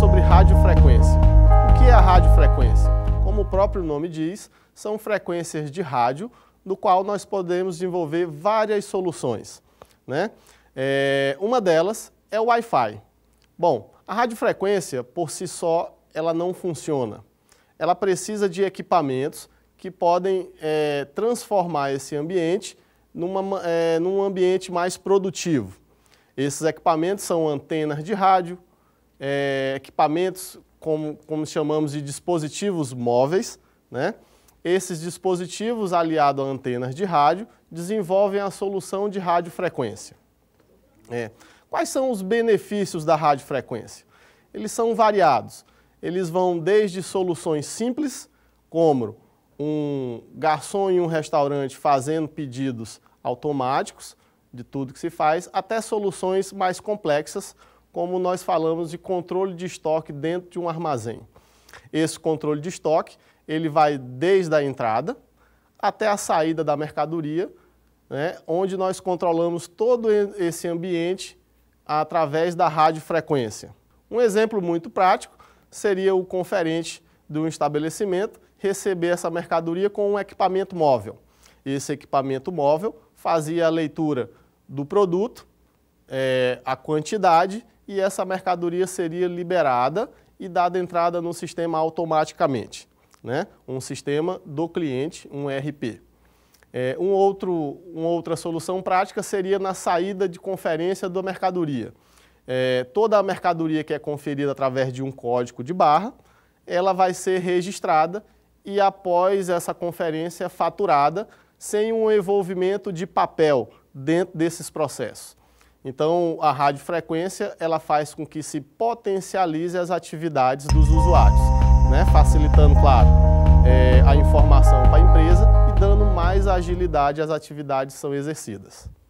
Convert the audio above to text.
sobre radiofrequência. O que é a radiofrequência? Como o próprio nome diz, são frequências de rádio no qual nós podemos desenvolver várias soluções. Né? É, uma delas é o Wi-Fi. Bom, a radiofrequência por si só ela não funciona. Ela precisa de equipamentos que podem é, transformar esse ambiente numa, é, num ambiente mais produtivo. Esses equipamentos são antenas de rádio, é, equipamentos, como, como chamamos de dispositivos móveis. Né? Esses dispositivos, aliados a antenas de rádio, desenvolvem a solução de radiofrequência. É. Quais são os benefícios da radiofrequência? Eles são variados. Eles vão desde soluções simples, como um garçom em um restaurante fazendo pedidos automáticos de tudo que se faz, até soluções mais complexas, como nós falamos de controle de estoque dentro de um armazém. Esse controle de estoque, ele vai desde a entrada até a saída da mercadoria, né, onde nós controlamos todo esse ambiente através da radiofrequência. Um exemplo muito prático seria o conferente de um estabelecimento receber essa mercadoria com um equipamento móvel. Esse equipamento móvel fazia a leitura do produto, é, a quantidade e essa mercadoria seria liberada e dada entrada no sistema automaticamente, né? um sistema do cliente, um ERP. É, um outro, uma outra solução prática seria na saída de conferência da mercadoria. É, toda a mercadoria que é conferida através de um código de barra, ela vai ser registrada e após essa conferência faturada, sem um envolvimento de papel dentro desses processos. Então, a radiofrequência ela faz com que se potencialize as atividades dos usuários, né? facilitando, claro, é, a informação para a empresa e dando mais agilidade às atividades que são exercidas.